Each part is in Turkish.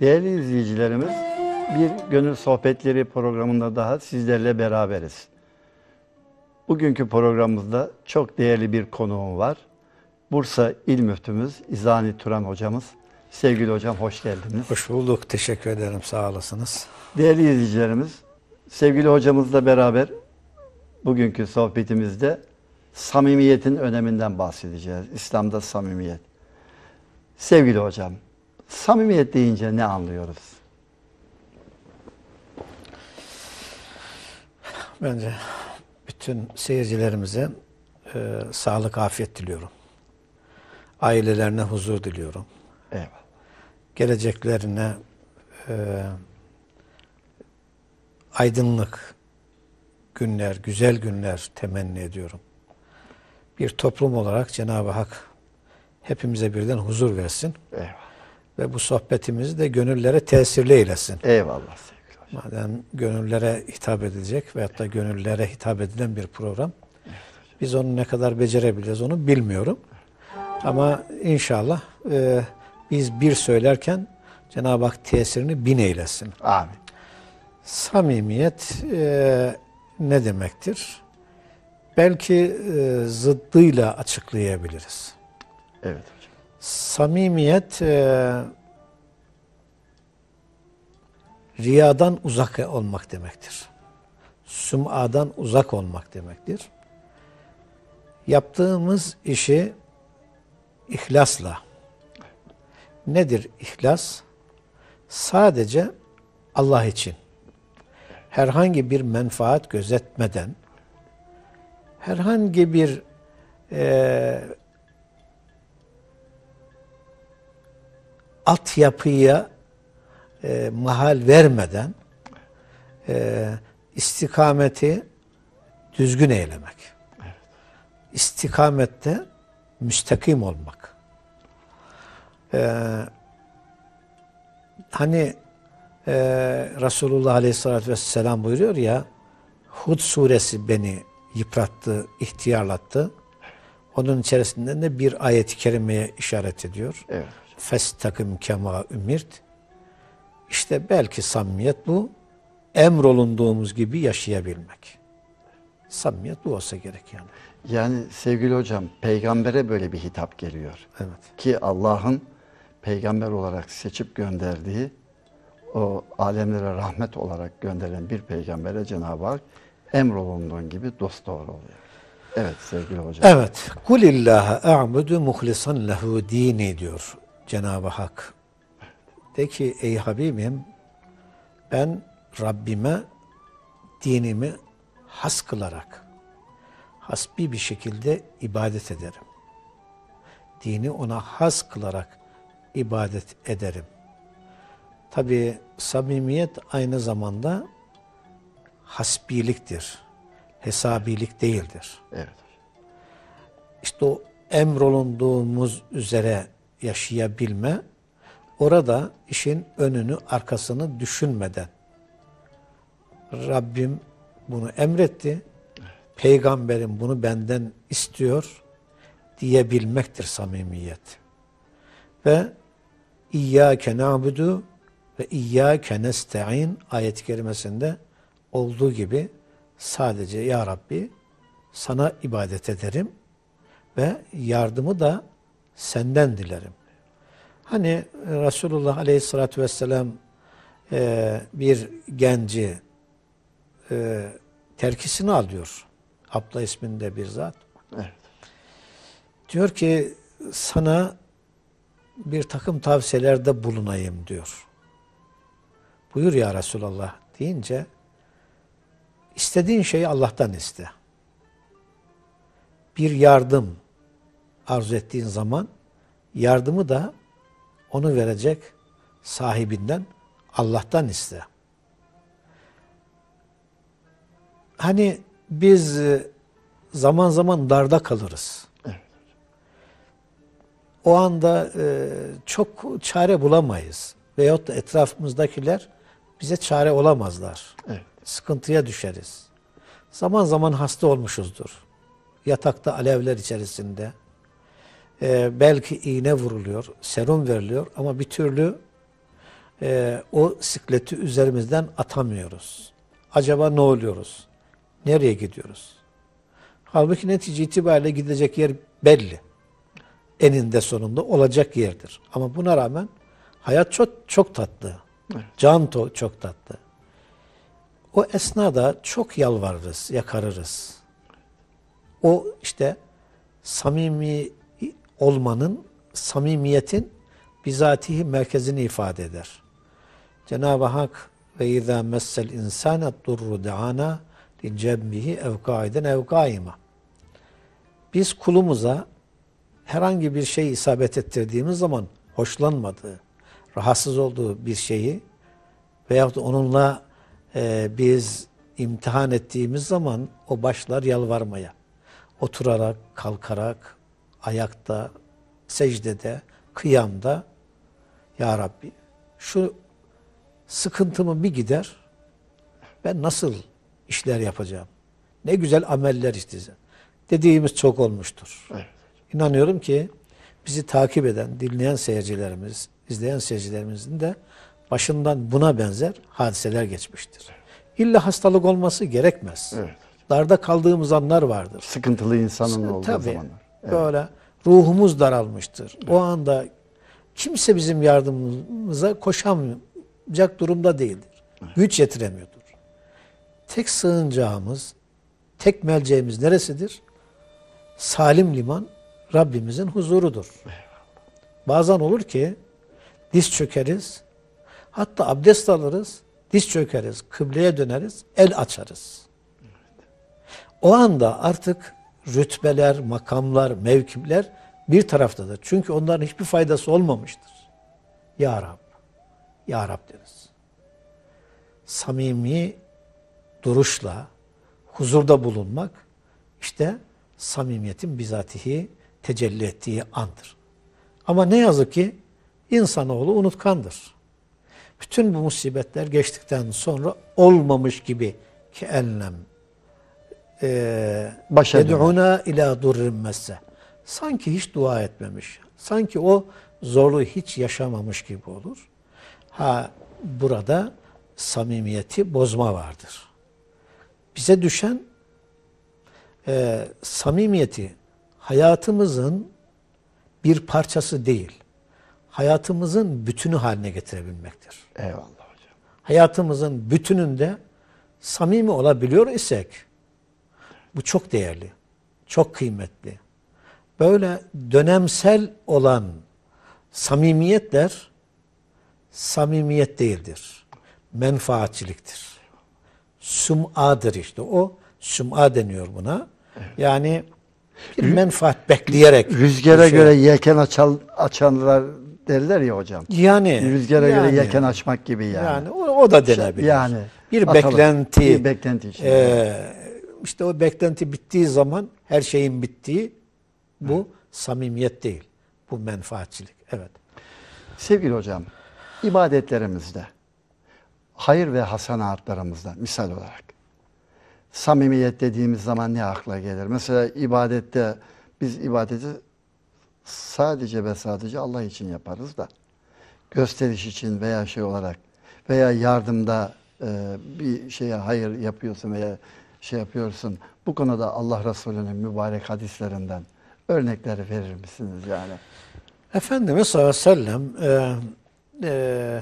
Değerli izleyicilerimiz, bir Gönül Sohbetleri programında daha sizlerle beraberiz. Bugünkü programımızda çok değerli bir konuğum var. Bursa İl Müftümüz İzani Turan hocamız. Sevgili hocam hoş geldiniz. Hoş bulduk. Teşekkür ederim. Sağ olasınız. Değerli izleyicilerimiz, sevgili hocamızla beraber bugünkü sohbetimizde samimiyetin öneminden bahsedeceğiz. İslam'da samimiyet. Sevgili hocam, Samimiyet deyince ne anlıyoruz? Bence bütün seyircilerimize e, sağlık, afiyet diliyorum. Ailelerine huzur diliyorum. Evet. Geleceklerine e, aydınlık günler, güzel günler temenni ediyorum. Bir toplum olarak Cenab-ı Hak hepimize birden huzur versin. Evet ve bu sohbetimizi de gönüllere tesirli eylesin. Eyvallah sevgili hocam. Madem gönüllere hitap edecek veyahut da gönüllere hitap edilen bir program. biz onu ne kadar becerebiliriz onu bilmiyorum. Ama inşallah e, biz bir söylerken Cenab-ı Hak tesirini bin eylesin. Amin. Samimiyet e, ne demektir? Belki e, zıddıyla açıklayabiliriz. Evet. Samimiyet e, riyadan uzak olmak demektir. Süm'adan uzak olmak demektir. Yaptığımız işi ihlasla. Nedir ihlas? Sadece Allah için. Herhangi bir menfaat gözetmeden, herhangi bir e, altyapıya e, mahal vermeden e, istikameti düzgün eylemek. Evet. İstikamette müstakim olmak. E, hani e, Resulullah Aleyhisselatü Vesselam buyuruyor ya Hud suresi beni yıprattı, ihtiyarlattı. Onun içerisinde de bir ayet-i kerimeye işaret ediyor. Evet. Festakim kema ümirt. İşte belki samimiyet bu. Emrolunduğumuz gibi yaşayabilmek. Samimiyet bu olsa gerek yani. Yani sevgili hocam peygambere böyle bir hitap geliyor. Evet. Ki Allah'ın peygamber olarak seçip gönderdiği o alemlere rahmet olarak gönderen bir peygambere Cenab-ı Hak emrolunduğun gibi dost doğru oluyor. Evet sevgili hocam. Evet. Kulillaha a'budu muhlisan lehu dini diyor. Cenab-ı Hak. De ki ey Habibim ben Rabbime dinimi has kılarak hasbi bir şekilde ibadet ederim. Dini ona has kılarak ibadet ederim. Tabi samimiyet aynı zamanda hasbiliktir. Hesabilik değildir. Evet. İşte o emrolunduğumuz üzere yaşayabilme orada işin önünü arkasını düşünmeden Rabbim bunu emretti. Evet. Peygamberim bunu benden istiyor diyebilmektir samimiyet. Ve İyyâke na'budu ve İyyâke nesta'in ayet-i kerimesinde olduğu gibi sadece Ya Rabbi sana ibadet ederim ve yardımı da senden dilerim. Hani Resulullah Aleyhisselatü Vesselam e, bir genci e, terkisini alıyor. Abla isminde bir zat. Evet. Diyor ki sana bir takım tavsiyelerde bulunayım diyor. Buyur ya Resulallah deyince istediğin şeyi Allah'tan iste. Bir yardım, arzu ettiğin zaman yardımı da onu verecek sahibinden Allah'tan iste. Hani biz e, zaman zaman darda kalırız. O anda e, çok çare bulamayız. Veyahut da etrafımızdakiler bize çare olamazlar. Evet. Sıkıntıya düşeriz. Zaman zaman hasta olmuşuzdur. Yatakta alevler içerisinde e, belki iğne vuruluyor, serum veriliyor ama bir türlü e, o sikleti üzerimizden atamıyoruz. Acaba ne oluyoruz? Nereye gidiyoruz? Halbuki netice itibariyle gidecek yer belli. Eninde sonunda olacak yerdir. Ama buna rağmen hayat çok çok tatlı. Evet. Can to çok tatlı. O esnada çok yalvarırız, yakarırız. O işte samimi olmanın, samimiyetin bizatihi merkezini ifade eder. Cenab-ı Hak ve izâ messel insâne durru de'ana li cebbihi ev kaiden Biz kulumuza herhangi bir şey isabet ettirdiğimiz zaman hoşlanmadığı, rahatsız olduğu bir şeyi veyahut onunla e, biz imtihan ettiğimiz zaman o başlar yalvarmaya. Oturarak, kalkarak, ayakta, secdede, kıyamda Ya Rabbi şu sıkıntımı bir gider ben nasıl işler yapacağım? Ne güzel ameller isteyeceğim. Dediğimiz çok olmuştur. Evet. İnanıyorum ki bizi takip eden, dinleyen seyircilerimiz, izleyen seyircilerimizin de başından buna benzer hadiseler geçmiştir. İlla hastalık olması gerekmez. Evet. Darda kaldığımız anlar vardır. Sıkıntılı insanın olduğu zamanlar. Evet. Böyle ruhumuz daralmıştır. Evet. O anda kimse bizim yardımımıza koşamayacak durumda değildir. Evet. Güç yetiremiyordur. Tek sığınacağımız, tek melceğimiz neresidir? Salim liman Rabbimizin huzurudur. Evet. Bazen olur ki diz çökeriz, hatta abdest alırız, diz çökeriz, kıbleye döneriz, el açarız. Evet. O anda artık rütbeler, makamlar, mevkiler bir taraftadır. Çünkü onların hiçbir faydası olmamıştır. Ya Rab, Ya Rab deriz. Samimi duruşla huzurda bulunmak işte samimiyetin bizatihi tecelli ettiği andır. Ama ne yazık ki insanoğlu unutkandır. Bütün bu musibetler geçtikten sonra olmamış gibi ki enlem e, ee, Başa yed'una ila durrin messe. Sanki hiç dua etmemiş. Sanki o zorluğu hiç yaşamamış gibi olur. Ha burada samimiyeti bozma vardır. Bize düşen e, samimiyeti hayatımızın bir parçası değil, hayatımızın bütünü haline getirebilmektir. Eyvallah hocam. Hayatımızın bütününde samimi olabiliyor isek, bu çok değerli, çok kıymetli. Böyle dönemsel olan samimiyetler samimiyet değildir. Menfaatçiliktir. Sum'adır işte o. Sum'a deniyor buna. Yani bir menfaat bekleyerek. Rüzgara şey. göre yelken açan, açanlar derler ya hocam. Yani. Rüzgara yani, göre yelken açmak gibi yani. Yani o, o da şey, denebilir. Yani. Bir atalım, beklenti. Bir beklenti. Işte. E, işte o beklenti bittiği zaman her şeyin bittiği bu Hı. samimiyet değil. Bu menfaatçilik. Evet. Sevgili hocam, ibadetlerimizde, hayır ve hasenatlarımızda misal olarak samimiyet dediğimiz zaman ne akla gelir? Mesela ibadette biz ibadeti sadece ve sadece Allah için yaparız da gösteriş için veya şey olarak veya yardımda e, bir şeye hayır yapıyorsun veya şey yapıyorsun. Bu konuda Allah Resulü'nün mübarek hadislerinden örnekleri verir misiniz yani? Efendimiz sallallahu aleyhi ve sellem e,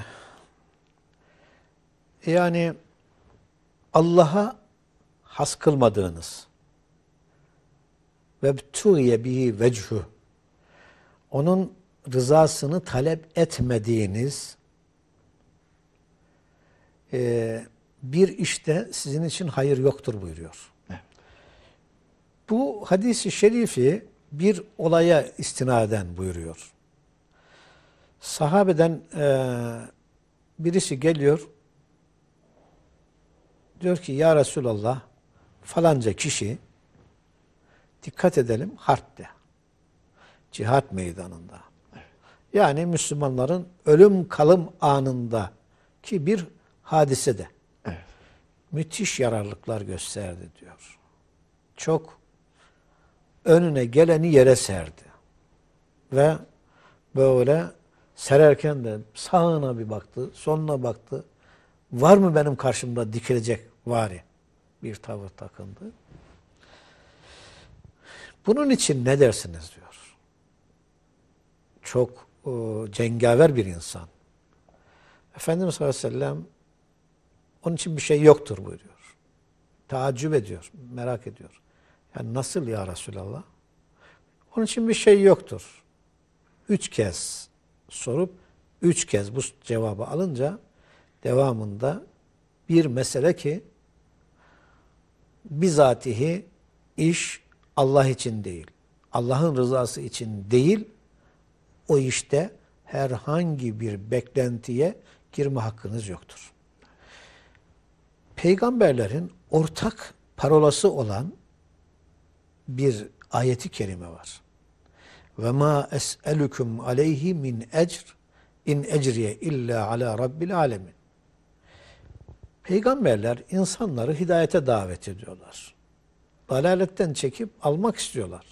e, yani Allah'a has kılmadığınız ve tuye bihi vechu onun rızasını talep etmediğiniz e, bir işte sizin için hayır yoktur buyuruyor. Bu hadisi şerifi bir olaya istinaden buyuruyor. Sahabeden e, birisi geliyor, diyor ki ya Resulallah falanca kişi dikkat edelim harpte, cihat meydanında. Yani Müslümanların ölüm kalım anında ki bir hadisede müthiş yararlıklar gösterdi diyor. Çok önüne geleni yere serdi. Ve böyle sererken de sağına bir baktı, sonuna baktı. Var mı benim karşımda dikilecek vari bir tavır takındı. Bunun için ne dersiniz diyor. Çok e, cengaver bir insan. Efendimiz sallallahu aleyhi ve sellem onun için bir şey yoktur buyuruyor. Taaccüp ediyor, merak ediyor. Yani nasıl ya Resulallah? Onun için bir şey yoktur. Üç kez sorup, üç kez bu cevabı alınca devamında bir mesele ki bizatihi iş Allah için değil. Allah'ın rızası için değil. O işte herhangi bir beklentiye girme hakkınız yoktur peygamberlerin ortak parolası olan bir ayeti kerime var. Ve ma es'elukum aleyhi min ecr in ecriye illa ala rabbil alemin. Peygamberler insanları hidayete davet ediyorlar. Dalaletten çekip almak istiyorlar.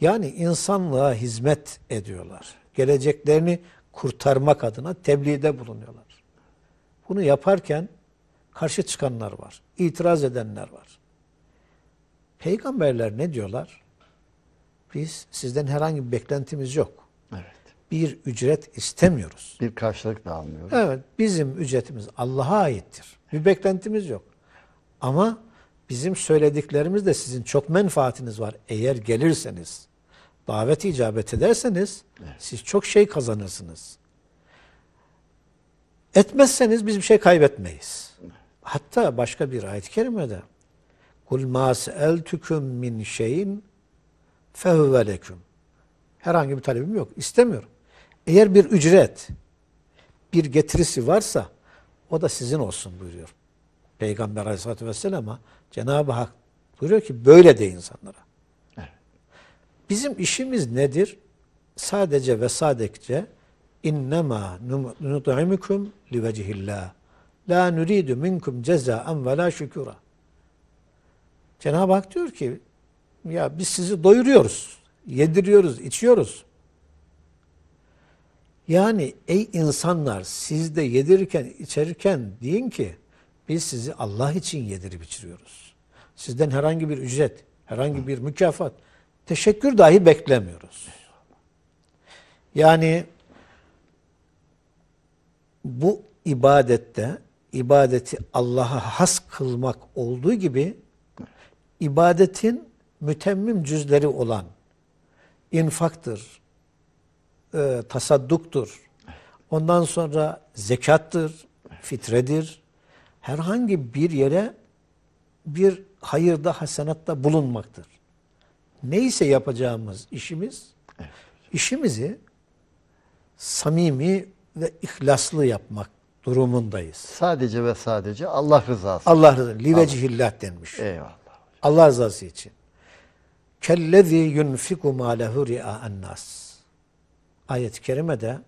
Yani insanlığa hizmet ediyorlar. Geleceklerini kurtarmak adına tebliğde bulunuyorlar. Bunu yaparken karşı çıkanlar var, itiraz edenler var. Peygamberler ne diyorlar? Biz sizden herhangi bir beklentimiz yok. Evet. Bir ücret istemiyoruz. Bir karşılık da almıyoruz. Evet, bizim ücretimiz Allah'a aittir. Bir beklentimiz yok. Ama bizim söylediklerimiz de sizin çok menfaatiniz var. Eğer gelirseniz, davet icabet ederseniz evet. siz çok şey kazanırsınız. Etmezseniz biz bir şey kaybetmeyiz. Hatta başka bir ayet-i kerimede Kul ma seeltüküm min şeyin fehüve leküm. Herhangi bir talebim yok. İstemiyorum. Eğer bir ücret, bir getirisi varsa o da sizin olsun buyuruyor. Peygamber aleyhissalatü vesselam'a Cenab-ı Hak buyuruyor ki böyle de insanlara. Evet. Bizim işimiz nedir? Sadece ve sadece innema nut'imukum livecihillah. La nuridu minkum cezaen ve la şükura. Cenab-ı Hak diyor ki ya biz sizi doyuruyoruz, yediriyoruz, içiyoruz. Yani ey insanlar siz de yedirirken, içerirken deyin ki biz sizi Allah için yedirip içiriyoruz. Sizden herhangi bir ücret, herhangi bir mükafat, teşekkür dahi beklemiyoruz. Yani bu ibadette ibadeti Allah'a has kılmak olduğu gibi ibadetin mütemmim cüzleri olan infaktır, e, tasadduktur, ondan sonra zekattır, fitredir. Herhangi bir yere bir hayırda, hasenatta bulunmaktır. Neyse yapacağımız işimiz, işimizi samimi ve ihlaslı yapmak durumundayız. Sadece ve sadece Allah rızası. Allah rızası. Livecihillah denmiş. Eyvallah. Allah rızası için. Kellezi yunfiku ma lehu ri'a'en nas. Ayet-i kerimede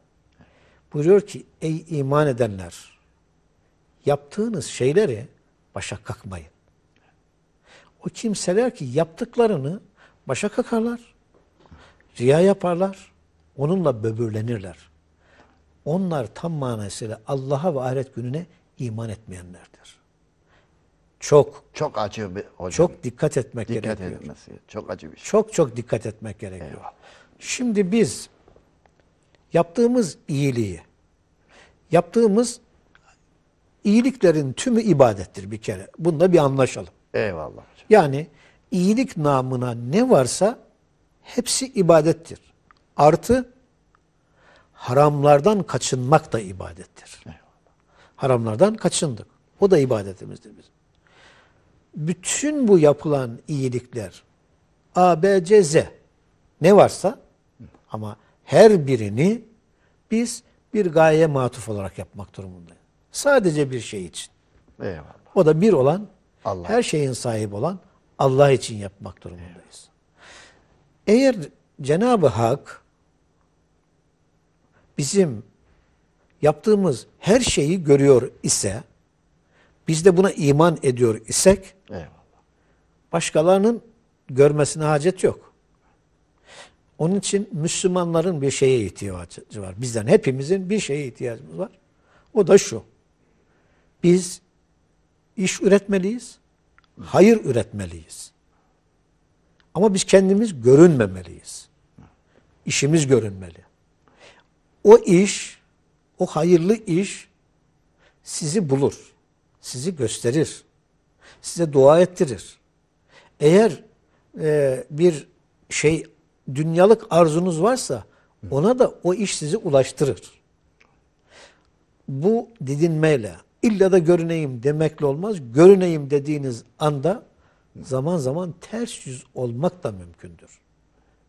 buyuruyor ki ey iman edenler yaptığınız şeyleri başa kakmayın. O kimseler ki yaptıklarını başa kakarlar, riya yaparlar, onunla böbürlenirler. Onlar tam manasıyla Allah'a ve ahiret gününe iman etmeyenlerdir. Çok çok acı bir hocam. Çok dikkat etmek dikkat gerekiyor. Dikkat etmesi çok acı bir şey. Çok çok dikkat etmek gerekiyor. Eyvallah. Şimdi biz yaptığımız iyiliği yaptığımız iyiliklerin tümü ibadettir bir kere. Bunda bir anlaşalım. Eyvallah hocam. Yani iyilik namına ne varsa hepsi ibadettir. Artı haramlardan kaçınmak da ibadettir. Eyvallah. Haramlardan kaçındık. O da ibadetimizdir bizim. Bütün bu yapılan iyilikler A, B, C, Z ne varsa ama her birini biz bir gaye matuf olarak yapmak durumundayız. Sadece bir şey için. Eyvallah. O da bir olan, Allah. her şeyin sahibi olan Allah için yapmak durumundayız. Eyvallah. Eğer Cenab-ı Hak bizim yaptığımız her şeyi görüyor ise, biz de buna iman ediyor isek, başkalarının görmesine hacet yok. Onun için Müslümanların bir şeye ihtiyacı var. Bizden hepimizin bir şeye ihtiyacımız var. O da şu. Biz iş üretmeliyiz, hayır üretmeliyiz. Ama biz kendimiz görünmemeliyiz. İşimiz görünmeli o iş, o hayırlı iş sizi bulur. Sizi gösterir. Size dua ettirir. Eğer e, bir şey dünyalık arzunuz varsa ona da o iş sizi ulaştırır. Bu didinmeyle illa da görüneyim demekle olmaz. Görüneyim dediğiniz anda zaman zaman ters yüz olmak da mümkündür.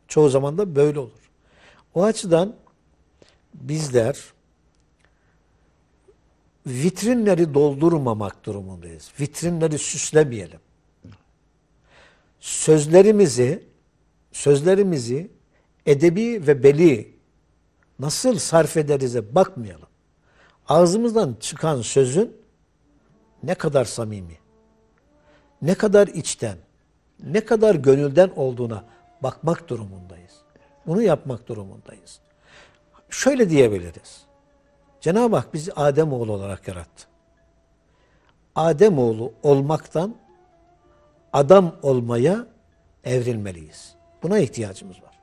Çoğu zaman da böyle olur. O açıdan bizler vitrinleri doldurmamak durumundayız. Vitrinleri süslemeyelim. Sözlerimizi sözlerimizi edebi ve beli nasıl sarf ederize bakmayalım. Ağzımızdan çıkan sözün ne kadar samimi, ne kadar içten, ne kadar gönülden olduğuna bakmak durumundayız. Bunu yapmak durumundayız şöyle diyebiliriz. Cenab-ı Hak bizi Adem oğlu olarak yarattı. Adem oğlu olmaktan adam olmaya evrilmeliyiz. Buna ihtiyacımız var.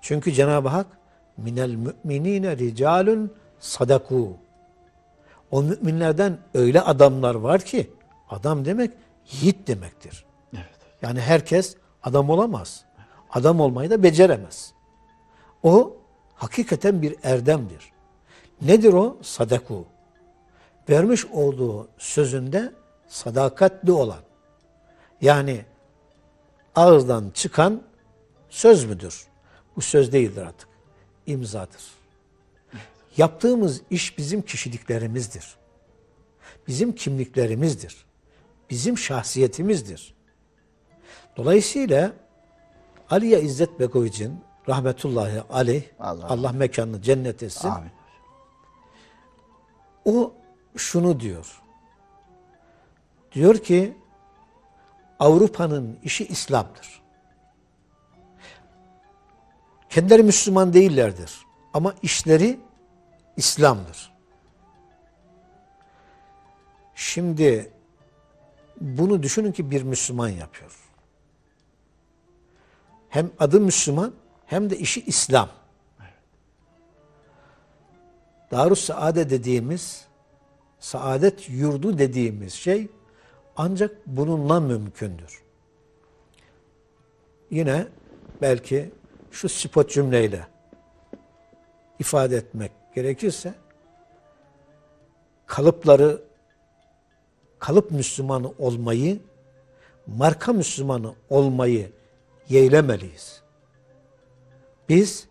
Çünkü Cenab-ı Hak minel müminine ricalun sadaku. O müminlerden öyle adamlar var ki adam demek yiğit demektir. Evet. Yani herkes adam olamaz. Adam olmayı da beceremez. O hakikaten bir erdemdir. Nedir o? Sadaku. Vermiş olduğu sözünde sadakatli olan. Yani ağızdan çıkan söz müdür? Bu söz değildir artık. İmzadır. Yaptığımız iş bizim kişiliklerimizdir. Bizim kimliklerimizdir. Bizim şahsiyetimizdir. Dolayısıyla Aliye İzzet Begoviç'in rahmetullahi aleyh. Allah, Allah mekanını cennet etsin. Amin. O şunu diyor. Diyor ki Avrupa'nın işi İslam'dır. Kendileri Müslüman değillerdir. Ama işleri İslam'dır. Şimdi bunu düşünün ki bir Müslüman yapıyor. Hem adı Müslüman hem de işi İslam. Darus Saade dediğimiz, saadet yurdu dediğimiz şey ancak bununla mümkündür. Yine belki şu spot cümleyle ifade etmek gerekirse kalıpları kalıp Müslümanı olmayı, marka Müslümanı olmayı yeğlemeliyiz. Biz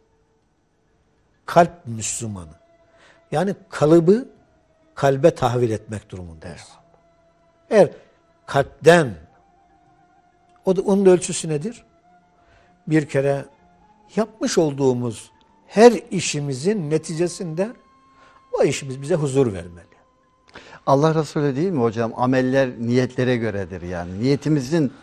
kalp Müslümanı. Yani kalıbı kalbe tahvil etmek durumundayız. Eğer kalpten o da onun da ölçüsü nedir? Bir kere yapmış olduğumuz her işimizin neticesinde o işimiz bize huzur vermeli. Allah Resulü değil mi hocam? Ameller niyetlere göredir yani. Niyetimizin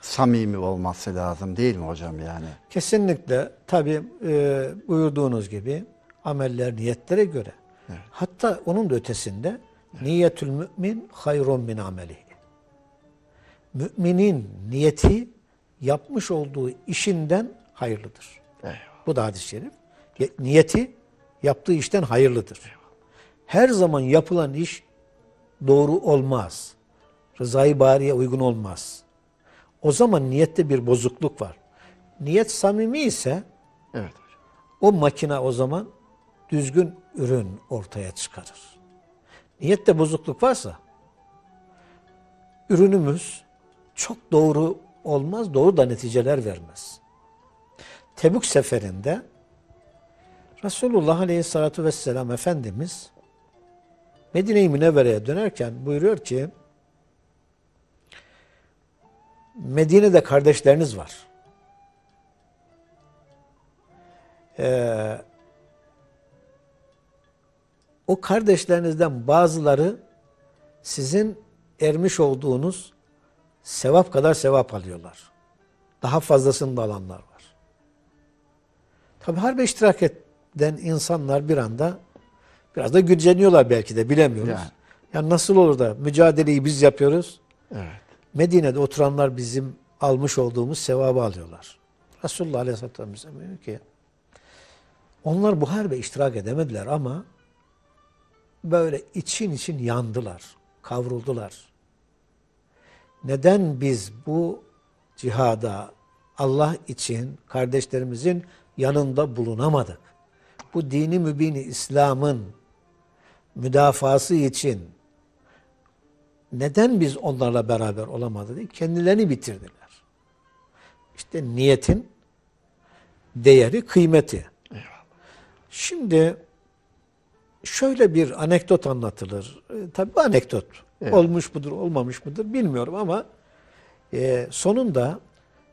samimi olması lazım değil mi hocam yani? Kesinlikle tabi e, buyurduğunuz gibi ameller niyetlere göre. Evet. Hatta onun da ötesinde evet. niyetül mümin hayrun min ameli. Müminin niyeti yapmış olduğu işinden hayırlıdır. Eyvallah. Bu da hadis-i şerif. Niyeti yaptığı işten hayırlıdır. Eyvallah. Her zaman yapılan iş doğru olmaz. Rızayı bariye uygun olmaz. O zaman niyette bir bozukluk var. Niyet samimi ise evet hocam. o makine o zaman düzgün ürün ortaya çıkarır. Niyette bozukluk varsa ürünümüz çok doğru olmaz, doğru da neticeler vermez. Tebük seferinde Resulullah Aleyhisselatü Vesselam Efendimiz Medine-i Münevvere'ye dönerken buyuruyor ki Medine'de kardeşleriniz var. Ee, o kardeşlerinizden bazıları sizin ermiş olduğunuz sevap kadar sevap alıyorlar. Daha fazlasını da alanlar var. Tabi harbe iştirak eden insanlar bir anda biraz da güceniyorlar belki de bilemiyoruz. Yani, yani nasıl olur da mücadeleyi biz yapıyoruz. Evet. Medine'de oturanlar bizim almış olduğumuz sevabı alıyorlar. Resulullah Aleyhisselatü Vesselam diyor ki onlar bu harbe iştirak edemediler ama böyle için için yandılar, kavruldular. Neden biz bu cihada Allah için kardeşlerimizin yanında bulunamadık? Bu dini mübini İslam'ın müdafası için neden biz onlarla beraber olamadı diye kendilerini bitirdiler. İşte niyetin değeri, kıymeti. Şimdi şöyle bir anekdot anlatılır. E, tabii anekdot. Evet. Olmuş mudur, olmamış mıdır bilmiyorum ama e, sonunda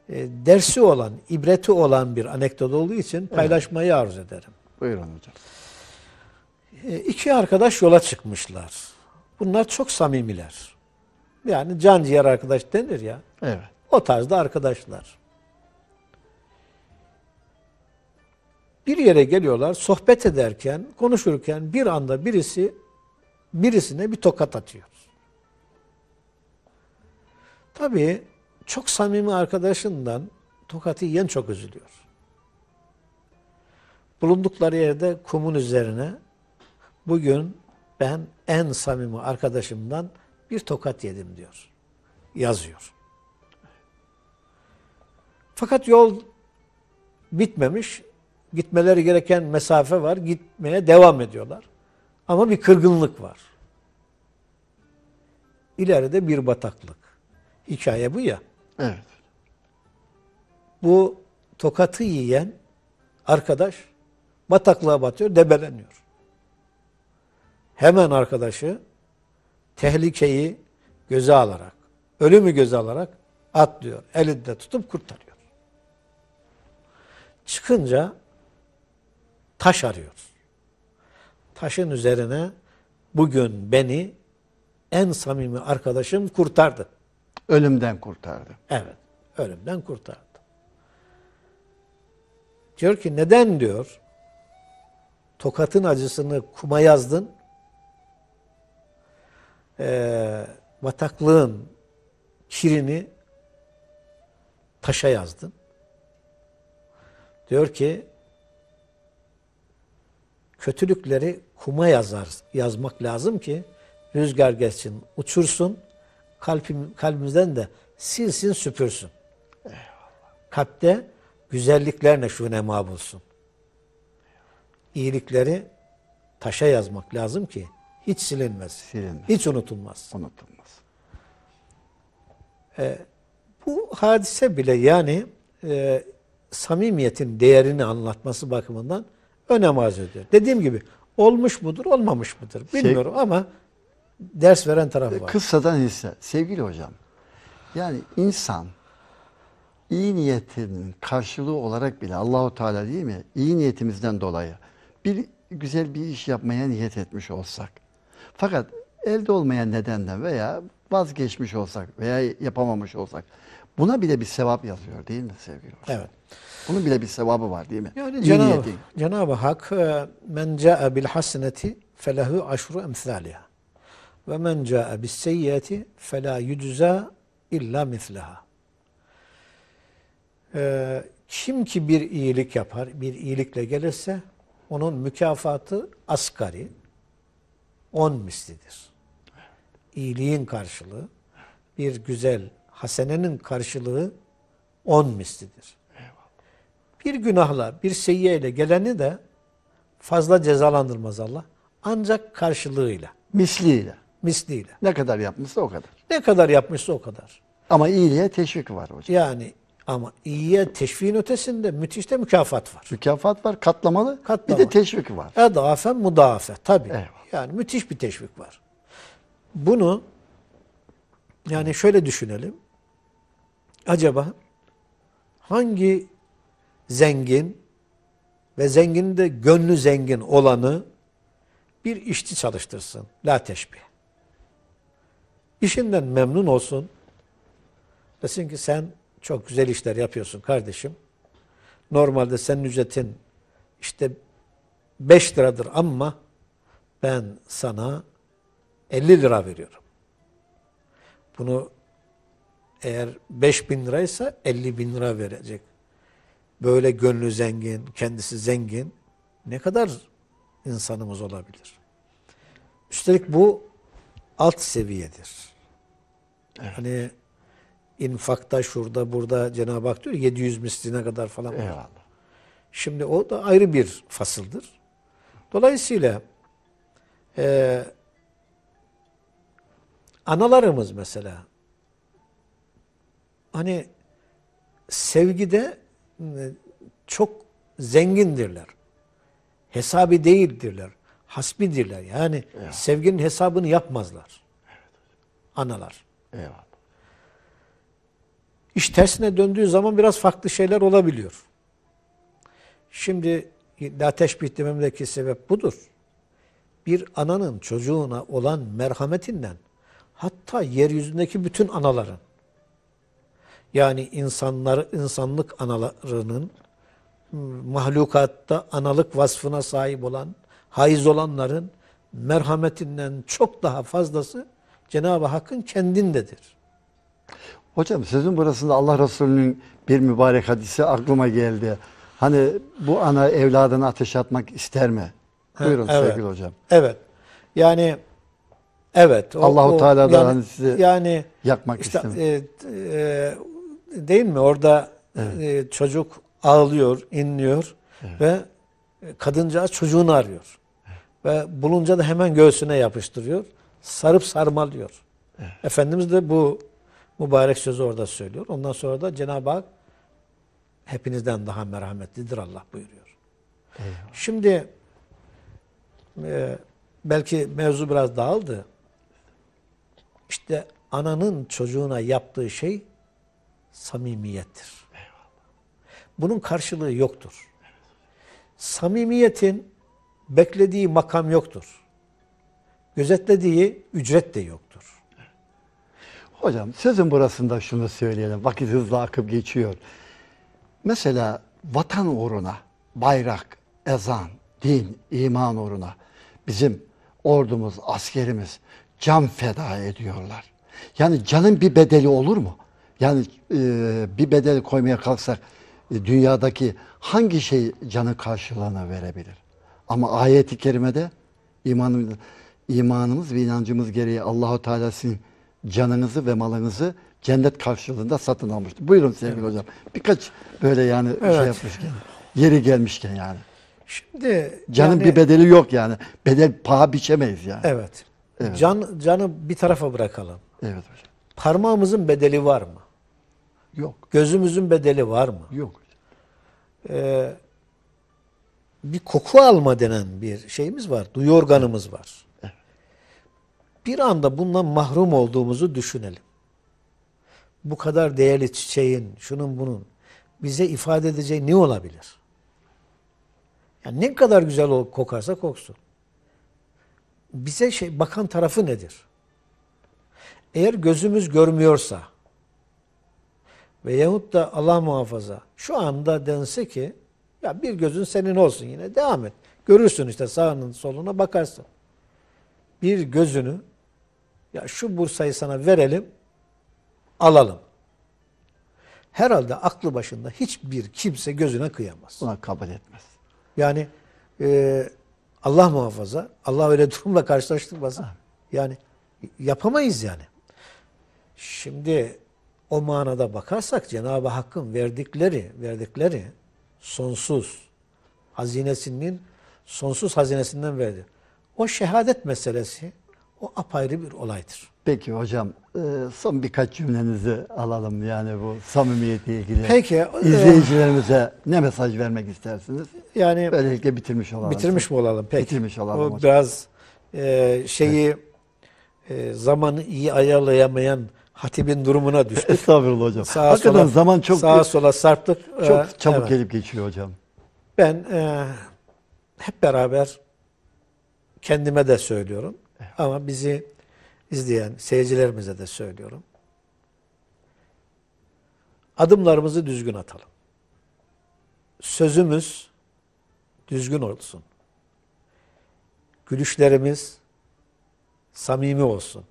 e, dersi olan, ibreti olan bir anekdot olduğu için paylaşmayı evet. arzu ederim. Buyurun hocam. E, iki arkadaş yola çıkmışlar. Bunlar çok samimiler. Yani can ciğer arkadaş denir ya. Evet. O tarzda arkadaşlar. Bir yere geliyorlar, sohbet ederken, konuşurken bir anda birisi birisine bir tokat atıyor. Tabii çok samimi arkadaşından tokatı yiyen çok üzülüyor. Bulundukları yerde kumun üzerine bugün ben en samimi arkadaşımdan bir tokat yedim diyor. Yazıyor. Fakat yol bitmemiş. Gitmeleri gereken mesafe var. Gitmeye devam ediyorlar. Ama bir kırgınlık var. İleride bir bataklık. Hikaye bu ya. Evet. Bu tokatı yiyen arkadaş bataklığa batıyor, debeleniyor. Hemen arkadaşı tehlikeyi göze alarak, ölümü göze alarak atlıyor. Elinde tutup kurtarıyor. Çıkınca taş arıyor. Taşın üzerine bugün beni en samimi arkadaşım kurtardı. Ölümden kurtardı. Evet, ölümden kurtardı. Diyor ki neden diyor tokatın acısını kuma yazdın e, bataklığın kirini taşa yazdım. Diyor ki kötülükleri kuma yazar, yazmak lazım ki rüzgar geçsin, uçursun, kalbim, kalbimizden de silsin, süpürsün. Eyvallah. Kalpte güzellikler neşvune ma bulsun. İyilikleri taşa yazmak lazım ki hiç silinmez. silinmez. Hiç unutulmaz. Unutulmaz. E, bu hadise bile yani e, samimiyetin değerini anlatması bakımından önem arz ediyor. Dediğim gibi olmuş mudur, olmamış mıdır bilmiyorum Sev ama ders veren tarafı. E, var. Kıssadan hisse. Sevgili hocam, yani insan iyi niyetinin karşılığı olarak bile Allahu Teala değil mi? İyi niyetimizden dolayı bir güzel bir iş yapmaya niyet etmiş olsak fakat elde olmayan nedenden veya vazgeçmiş olsak veya yapamamış olsak buna bile bir sevap yazıyor değil mi sevgili hocam? Evet. Bunun bile bir sevabı var değil mi? Yani Cenab-ı Cenab Hak e, men ca'e bil haseneti felehu aşru emsaliha ve men ca'e bis seyyiyeti fela yücza illa misleha. E, kim ki bir iyilik yapar, bir iyilikle gelirse onun mükafatı asgari, on mislidir. İyiliğin karşılığı bir güzel hasenenin karşılığı on mislidir. Bir günahla, bir seyyiyle geleni de fazla cezalandırmaz Allah. Ancak karşılığıyla. Misliyle. Misliyle. Ne kadar yapmışsa o kadar. Ne kadar yapmışsa o kadar. Ama iyiliğe teşvik var hocam. Yani ama iyiye teşviğin ötesinde müthiş de mükafat var. Mükafat var, katlamalı. Katlama. Bir de teşvik var. Edafen mudafe tabii. Eyvallah. Yani müthiş bir teşvik var. Bunu yani şöyle düşünelim. Acaba hangi zengin ve zengin de gönlü zengin olanı bir işçi çalıştırsın. La teşbih. İşinden memnun olsun. Desin ki sen çok güzel işler yapıyorsun kardeşim. Normalde senin ücretin işte 5 liradır ama ben sana 50 lira veriyorum. Bunu eğer 5 bin liraysa 50 bin lira verecek. Böyle gönlü zengin, kendisi zengin ne kadar insanımız olabilir? Üstelik bu alt seviyedir. Evet. Hani infakta şurada burada Cenab-ı Hak diyor 700 misline kadar falan var. Eyvallah. Şimdi o da ayrı bir fasıldır. Dolayısıyla e, analarımız mesela hani sevgide e, çok zengindirler. Hesabı değildirler. Hasbidirler. Yani Eyvallah. sevginin hesabını yapmazlar. Evet. Analar. Eyvallah. İş tersine döndüğü zaman biraz farklı şeyler olabiliyor. Şimdi la teşbih dememdeki sebep budur. Bir ananın çocuğuna olan merhametinden hatta yeryüzündeki bütün anaların yani insanlar insanlık analarının mahlukatta analık vasfına sahip olan haiz olanların merhametinden çok daha fazlası Cenab-ı Hakk'ın kendindedir. Hocam sizin burasında Allah Resulü'nün bir mübarek hadisi aklıma geldi. Hani bu ana evladını ateş atmak ister mi? Buyurun evet. sevgili hocam. Evet. Yani evet. Allahu Teala da yani, hani sizi yani, yakmak işte, istemiyor. E, e, değil mi? Orada evet. e, çocuk ağlıyor, inliyor evet. ve kadıncağız çocuğunu arıyor. Evet. Ve bulunca da hemen göğsüne yapıştırıyor. Sarıp sarmalıyor. Evet. Efendimiz de bu mübarek sözü orada söylüyor. Ondan sonra da Cenab-ı Hak hepinizden daha merhametlidir Allah buyuruyor. Eyvallah. Şimdi e, belki mevzu biraz dağıldı. İşte ananın çocuğuna yaptığı şey samimiyettir. Eyvallah. Bunun karşılığı yoktur. Samimiyetin beklediği makam yoktur. Gözetlediği ücret de yoktur. Hocam sözün burasında şunu söyleyelim. Vakit hızla akıp geçiyor. Mesela vatan uğruna, bayrak, ezan, din, iman uğruna bizim ordumuz, askerimiz can feda ediyorlar. Yani canın bir bedeli olur mu? Yani e, bir bedel koymaya kalksak e, dünyadaki hangi şey canı karşılığına verebilir? Ama ayeti kerimede imanımız, imanımız ve inancımız gereği Allahu Teala canınızı ve malınızı cennet karşılığında satın almıştı. Buyurun sevgili evet. hocam. Birkaç böyle yani şey evet. şey yapmışken, yeri gelmişken yani. Şimdi canın yani, bir bedeli yok yani. Bedel paha biçemeyiz yani. Evet. evet. Can canı bir tarafa bırakalım. Evet hocam. Parmağımızın bedeli var mı? Yok. Gözümüzün bedeli var mı? Yok. Ee, bir koku alma denen bir şeyimiz var. Duyu organımız var bir anda bundan mahrum olduğumuzu düşünelim. Bu kadar değerli çiçeğin, şunun bunun bize ifade edeceği ne olabilir? Yani ne kadar güzel kokarsa koksun. Bize şey bakan tarafı nedir? Eğer gözümüz görmüyorsa veyahut da Allah muhafaza şu anda dense ki ya bir gözün senin olsun yine devam et. Görürsün işte sağının soluna bakarsın. Bir gözünü ya şu Bursa'yı sana verelim, alalım. Herhalde aklı başında hiçbir kimse gözüne kıyamaz. Buna kabul etmez. Yani e, Allah muhafaza, Allah öyle durumla karşılaştırmasın. Yani yapamayız yani. Şimdi o manada bakarsak Cenab-ı Hakk'ın verdikleri, verdikleri sonsuz. Hazinesinin, sonsuz hazinesinden verdi. O şehadet meselesi o apayrı bir olaydır. Peki hocam e, son birkaç cümlenizi alalım yani bu samimiyetle ilgili. Peki. E, izleyicilerimize ne mesaj vermek istersiniz? Yani böylelikle bitirmiş olalım. Bitirmiş mi olalım? Peki. Bitirmiş olalım. O hocam. biraz e, şeyi evet. e, zamanı iyi ayarlayamayan hatibin durumuna düştük. Estağfurullah hocam. Sağa Hakikaten sola, zaman çok sağa sola sarptık. Çok e, çabuk evet. gelip geçiyor hocam. Ben e, hep beraber kendime de söylüyorum ama bizi izleyen seyircilerimize de söylüyorum. Adımlarımızı düzgün atalım. Sözümüz düzgün olsun. Gülüşlerimiz samimi olsun.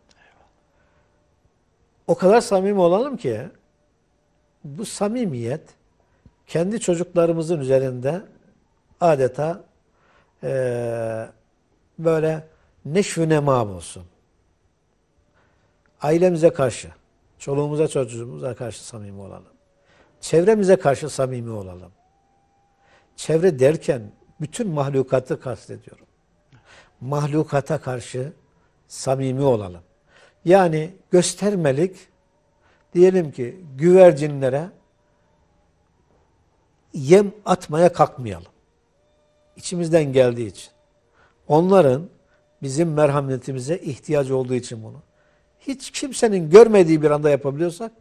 O kadar samimi olalım ki bu samimiyet kendi çocuklarımızın üzerinde adeta e, böyle ne ü nema olsun. Ailemize karşı, çoluğumuza çocuğumuza karşı samimi olalım. Çevremize karşı samimi olalım. Çevre derken bütün mahlukatı kastediyorum. Mahlukata karşı samimi olalım. Yani göstermelik diyelim ki güvercinlere yem atmaya kalkmayalım. İçimizden geldiği için. Onların bizim merhametimize ihtiyaç olduğu için bunu. Hiç kimsenin görmediği bir anda yapabiliyorsak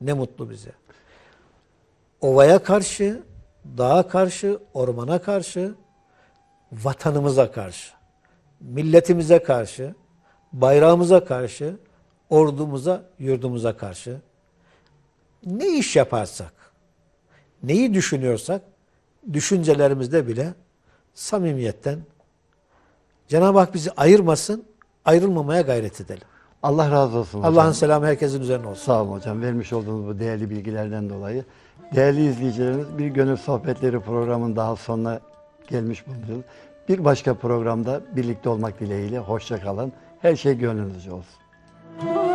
ne mutlu bize. Ovaya karşı, dağa karşı, ormana karşı, vatanımıza karşı, milletimize karşı, bayrağımıza karşı, ordumuza, yurdumuza karşı ne iş yaparsak, neyi düşünüyorsak düşüncelerimizde bile samimiyetten Cenab-ı Hak bizi ayırmasın, ayrılmamaya gayret edelim. Allah razı olsun Allah'ın selamı herkesin üzerine olsun. Sağ olun hocam. Vermiş olduğunuz bu değerli bilgilerden dolayı. Değerli izleyicilerimiz bir gönül sohbetleri programının daha sonuna gelmiş bulunuyoruz. Bir başka programda birlikte olmak dileğiyle. hoşçakalın. Her şey gönlünüzce olsun.